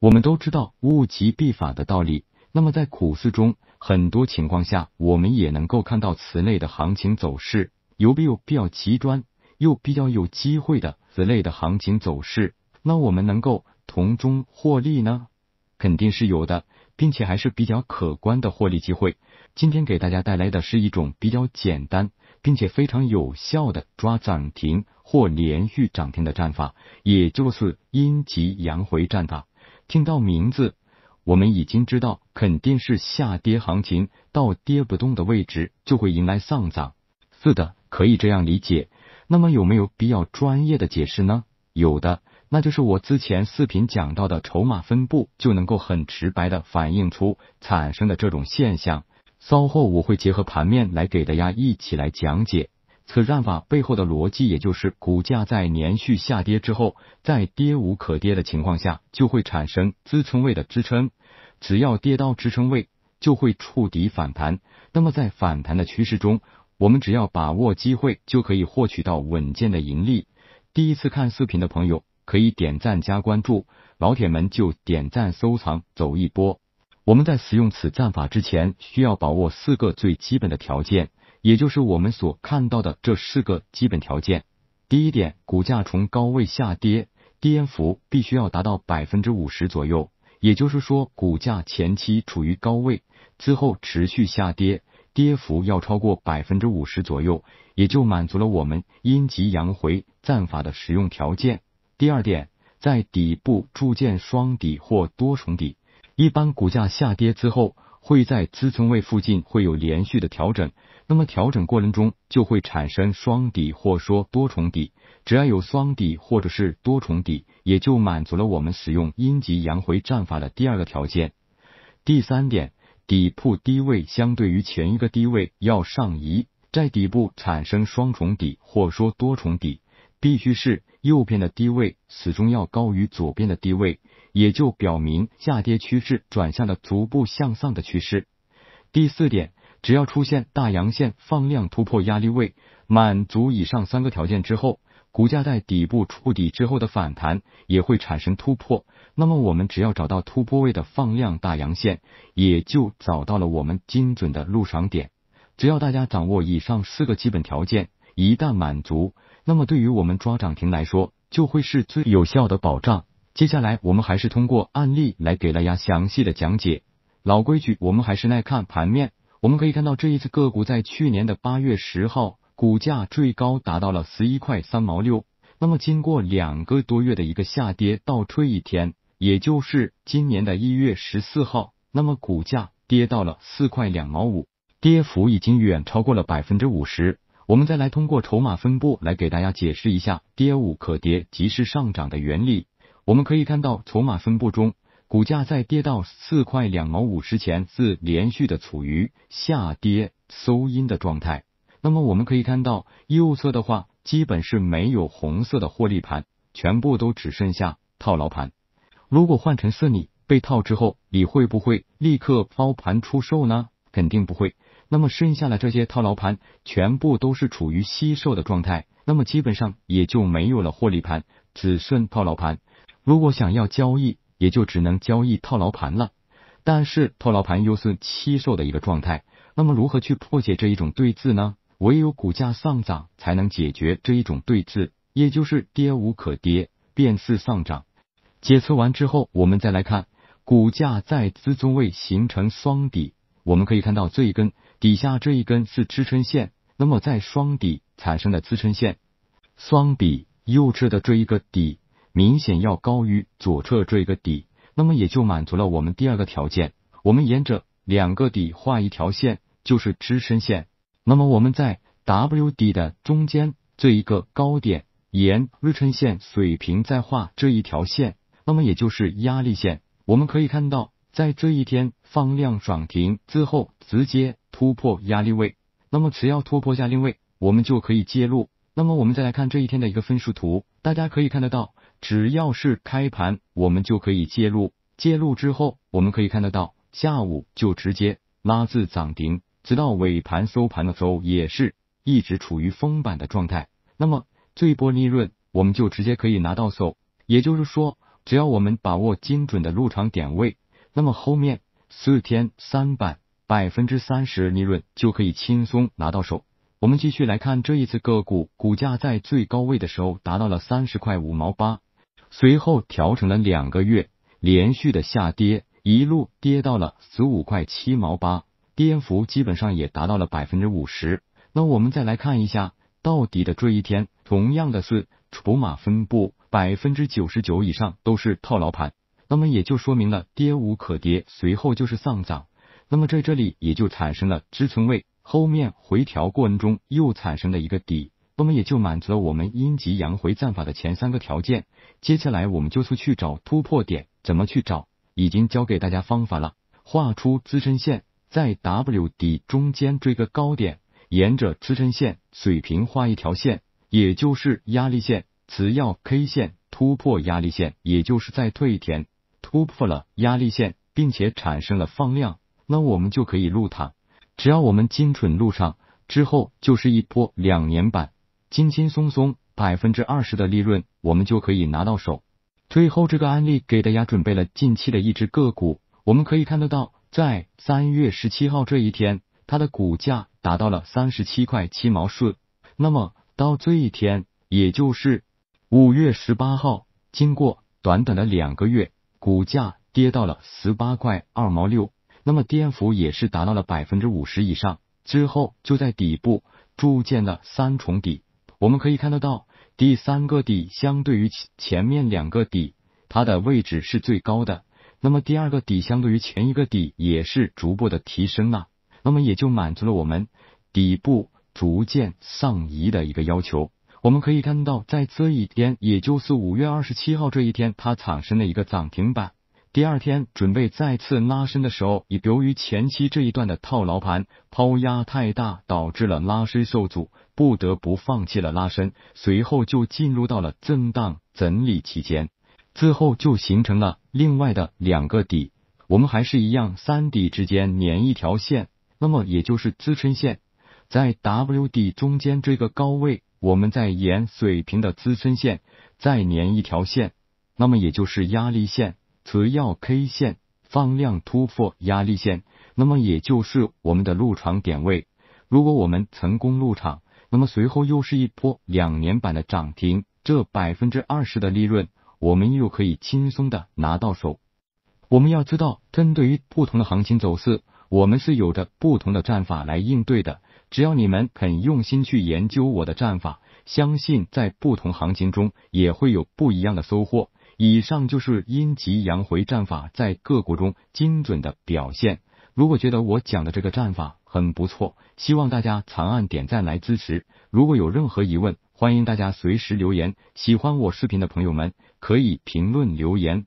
我们都知道物极必反的道理，那么在股市中，很多情况下我们也能够看到此类的行情走势，有没有比较极端又比较有机会的此类的行情走势，那我们能够从中获利呢？肯定是有的，并且还是比较可观的获利机会。今天给大家带来的是一种比较简单并且非常有效的抓涨停或连续涨停的战法，也就是阴极阳回战法。听到名字，我们已经知道肯定是下跌行情，到跌不动的位置就会迎来上涨。是的，可以这样理解。那么有没有比较专业的解释呢？有的，那就是我之前视频讲到的筹码分布，就能够很直白的反映出产生的这种现象。稍后我会结合盘面来给大家一起来讲解。此战法背后的逻辑，也就是股价在连续下跌之后，在跌无可跌的情况下，就会产生支撑位的支撑。只要跌到支撑位，就会触底反弹。那么在反弹的趋势中，我们只要把握机会，就可以获取到稳健的盈利。第一次看视频的朋友，可以点赞加关注，老铁们就点赞收藏走一波。我们在使用此战法之前，需要把握四个最基本的条件。也就是我们所看到的这四个基本条件。第一点，股价从高位下跌跌幅必须要达到百分之五十左右，也就是说股价前期处于高位之后持续下跌，跌幅要超过百分之五十左右，也就满足了我们阴极阳回战法的使用条件。第二点，在底部铸建双底或多重底，一般股价下跌之后。会在支撑位附近会有连续的调整，那么调整过程中就会产生双底或说多重底。只要有双底或者是多重底，也就满足了我们使用阴极阳回战法的第二个条件。第三点，底部低位相对于前一个低位要上移，在底部产生双重底或说多重底，必须是右边的低位始终要高于左边的低位。也就表明下跌趋势转向了逐步向上的趋势。第四点，只要出现大阳线放量突破压力位，满足以上三个条件之后，股价在底部触底之后的反弹也会产生突破。那么，我们只要找到突破位的放量大阳线，也就找到了我们精准的入场点。只要大家掌握以上四个基本条件，一旦满足，那么对于我们抓涨停来说，就会是最有效的保障。接下来，我们还是通过案例来给大家详细的讲解。老规矩，我们还是来看盘面。我们可以看到，这一次个股在去年的八月十号，股价最高达到了十一块三毛六。那么，经过两个多月的一个下跌，倒退一天，也就是今年的一月十四号，那么股价跌到了四块两毛五，跌幅已经远超过了百分之五十。我们再来通过筹码分布来给大家解释一下跌无可跌即是上涨的原理。我们可以看到筹码分布中，股价在跌到四块两毛五之前，是连续的处于下跌收阴的状态。那么我们可以看到右侧的话，基本是没有红色的获利盘，全部都只剩下套牢盘。如果换成是你被套之后，你会不会立刻抛盘出售呢？肯定不会。那么剩下的这些套牢盘，全部都是处于吸售的状态。那么基本上也就没有了获利盘，只剩套牢盘。如果想要交易，也就只能交易套牢盘了。但是套牢盘又是期售的一个状态，那么如何去破解这一种对峙呢？唯有股价上涨才能解决这一种对峙，也就是跌无可跌，便是上涨。检测完之后，我们再来看股价在支中位形成双底，我们可以看到这一根底下这一根是支撑线，那么在双底产生的支撑线，双底右侧的这一个底。明显要高于左侧这一个底，那么也就满足了我们第二个条件。我们沿着两个底画一条线，就是支撑线。那么我们在 W 底的中间这一个高点，沿支撑线水平再画这一条线，那么也就是压力线。我们可以看到，在这一天放量涨停之后，直接突破压力位。那么只要突破下量位，我们就可以介入。那么我们再来看这一天的一个分时图，大家可以看得到。只要是开盘，我们就可以介入。介入之后，我们可以看得到，下午就直接拉至涨停，直到尾盘收盘的时候，也是一直处于封板的状态。那么，这一波利润我们就直接可以拿到手。也就是说，只要我们把握精准的入场点位，那么后面四天三板百分之三十利润就可以轻松拿到手。我们继续来看这一次个股股价在最高位的时候达到了三十块五毛八。随后调整了两个月，连续的下跌，一路跌到了十五块七毛八，跌幅基本上也达到了百分之五十。那我们再来看一下到底的这一天，同样的是筹码分布百分之九十九以上都是套牢盘，那么也就说明了跌无可跌，随后就是上涨。那么在这里也就产生了支撑位，后面回调过程中又产生了一个底。那么也就满足了我们阴极阳回战法的前三个条件，接下来我们就是去找突破点，怎么去找？已经教给大家方法了，画出支撑线，在 W 底中间追个高点，沿着支撑线水平画一条线，也就是压力线。只要 K 线突破压力线，也就是在退田突破了压力线，并且产生了放量，那我们就可以录它。只要我们精准录上之后，就是一波两年板。轻轻松松百分之二十的利润，我们就可以拿到手。最后这个案例给大家准备了近期的一只个股，我们可以看得到，在三月十七号这一天，它的股价达到了三十七块七毛四。那么到这一天，也就是五月十八号，经过短短的两个月，股价跌到了十八块二毛六，那么跌幅也是达到了百分之五十以上。之后就在底部筑建了三重底。我们可以看得到，第三个底相对于前前面两个底，它的位置是最高的。那么第二个底相对于前一个底也是逐步的提升啊，那么也就满足了我们底部逐渐上移的一个要求。我们可以看到，在这一天，也就是五月二十七号这一天，它产生了一个涨停板。第二天准备再次拉升的时候，由于前期这一段的套牢盘抛压太大，导致了拉升受阻。不得不放弃了拉伸，随后就进入到了震荡整理期间，之后就形成了另外的两个底。我们还是一样，三底之间粘一条线，那么也就是支撑线，在 W 底中间这个高位，我们再沿水平的支撑线再粘一条线，那么也就是压力线。只要 K 线放量突破压力线，那么也就是我们的入场点位。如果我们成功入场。那么随后又是一波两年板的涨停，这百分之二十的利润，我们又可以轻松的拿到手。我们要知道，针对于不同的行情走势，我们是有着不同的战法来应对的。只要你们肯用心去研究我的战法，相信在不同行情中也会有不一样的收获。以上就是阴极阳回战法在个股中精准的表现。如果觉得我讲的这个战法，很不错，希望大家长按点赞来支持。如果有任何疑问，欢迎大家随时留言。喜欢我视频的朋友们，可以评论留言。